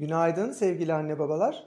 Günaydın sevgili anne babalar.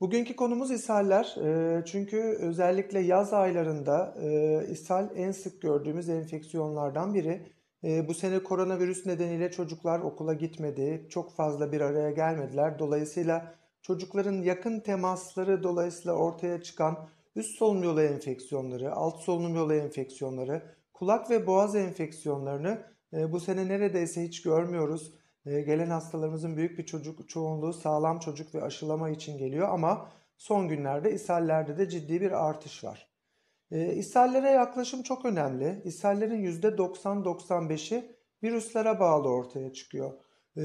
Bugünkü konumuz ishaller. Ee, çünkü özellikle yaz aylarında e, ishal en sık gördüğümüz enfeksiyonlardan biri. Ee, bu sene koronavirüs nedeniyle çocuklar okula gitmedi, çok fazla bir araya gelmediler. Dolayısıyla çocukların yakın temasları dolayısıyla ortaya çıkan üst solunum yolu enfeksiyonları, alt solunum yolu enfeksiyonları, kulak ve boğaz enfeksiyonlarını e, bu sene neredeyse hiç görmüyoruz ee, gelen hastalarımızın büyük bir çocuk çoğunluğu sağlam çocuk ve aşılama için geliyor ama son günlerde ishallerde de ciddi bir artış var. Ee, ishallere yaklaşım çok önemli. İshallerin %90-95'i virüslere bağlı ortaya çıkıyor. Ee,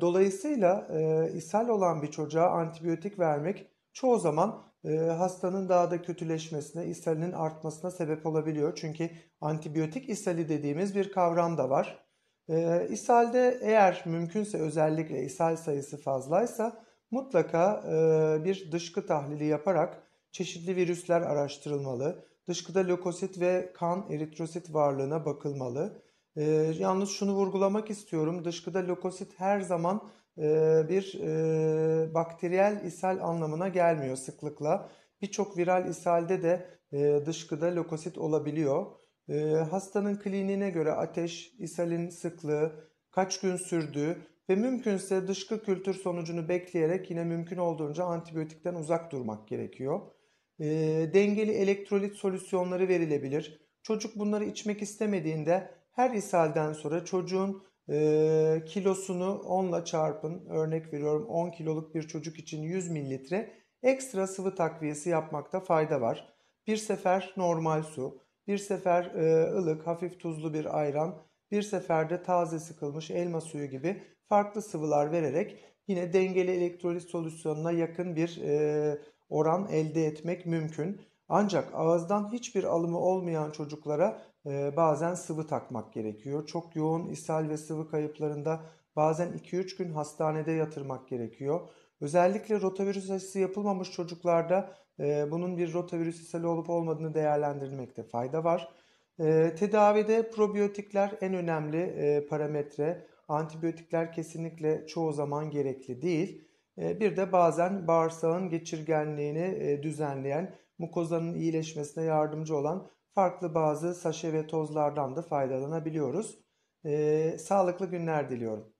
dolayısıyla e, ishal olan bir çocuğa antibiyotik vermek çoğu zaman e, hastanın daha da kötüleşmesine, ishalinin artmasına sebep olabiliyor. Çünkü antibiyotik ishali dediğimiz bir kavram da var e, ishalde eğer mümkünse özellikle ishal sayısı fazlaysa mutlaka e, bir dışkı tahlili yaparak çeşitli virüsler araştırılmalı. Dışkıda lökosit ve kan eritrosit varlığına bakılmalı. E, yalnız şunu vurgulamak istiyorum. Dışkıda lökosit her zaman e, bir e, bakteriyel ishal anlamına gelmiyor sıklıkla. Birçok viral ishalde de e, dışkıda lökosit olabiliyor. Ee, hastanın kliniğine göre ateş, ishalin sıklığı, kaç gün sürdüğü ve mümkünse dışkı kültür sonucunu bekleyerek yine mümkün olduğunca antibiyotikten uzak durmak gerekiyor. E, dengeli elektrolit solüsyonları verilebilir. Çocuk bunları içmek istemediğinde her ishalden sonra çocuğun e, kilosunu 10 ile çarpın. Örnek veriyorum 10 kiloluk bir çocuk için 100 mililitre ekstra sıvı takviyesi yapmakta fayda var. Bir sefer normal su, bir sefer e, ılık, hafif tuzlu bir ayran, bir seferde taze sıkılmış elma suyu gibi farklı sıvılar vererek yine dengeli elektrolit solüsyonuna yakın bir e, oran elde etmek mümkün. Ancak ağızdan hiçbir alımı olmayan çocuklara e, bazen sıvı takmak gerekiyor. Çok yoğun ishal ve sıvı kayıplarında bazen 2-3 gün hastanede yatırmak gerekiyor. Özellikle rotavirüs aşısı yapılmamış çocuklarda e, bunun bir rotavirüs ishali olup olmadığını değerlendirmekte fayda var. E, tedavide probiyotikler en önemli e, parametre. Antibiyotikler kesinlikle çoğu zaman gerekli değil. E, bir de bazen bağırsağın geçirgenliğini e, düzenleyen, mukozanın iyileşmesine yardımcı olan farklı bazı saşe ve tozlardan da faydalanabiliyoruz. E, sağlıklı günler diliyorum.